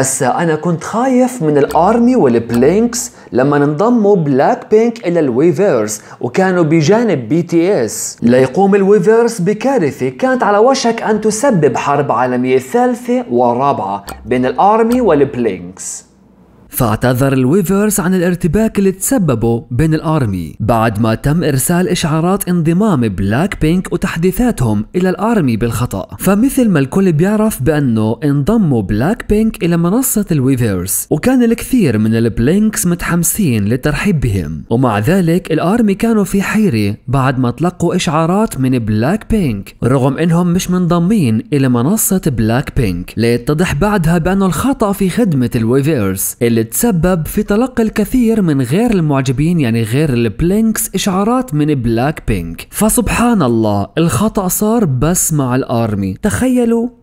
هسا انا كنت خايف من الارمي والبلينكس لما انضموا بلاك بينك الى الويفرز وكانوا بجانب بي تي اس ليقوم الويفرز بكارثه كانت على وشك ان تسبب حرب عالميه ثالثه ورابعه بين الارمي والبلينكس فاعتذر الويفرز عن الارتباك اللي تسببه بين الارمي بعد ما تم ارسال اشعارات انضمام بلاك بينك وتحديثاتهم الى الارمي بالخطا فمثل ما الكل بيعرف بانه انضموا بلاك بينك الى منصه الويفرز وكان الكثير من البلينكس متحمسين للترحيب بهم ومع ذلك الارمي كانوا في حيره بعد ما تلقوا اشعارات من بلاك بينك رغم انهم مش منضمين الى منصه بلاك بينك ليتضح بعدها بانه الخطا في خدمه الويفرز اللي تسبب في تلقي الكثير من غير المعجبين يعني غير البلينكس اشعارات من بلاك بينك فسبحان الله الخطأ صار بس مع الارمي تخيلوا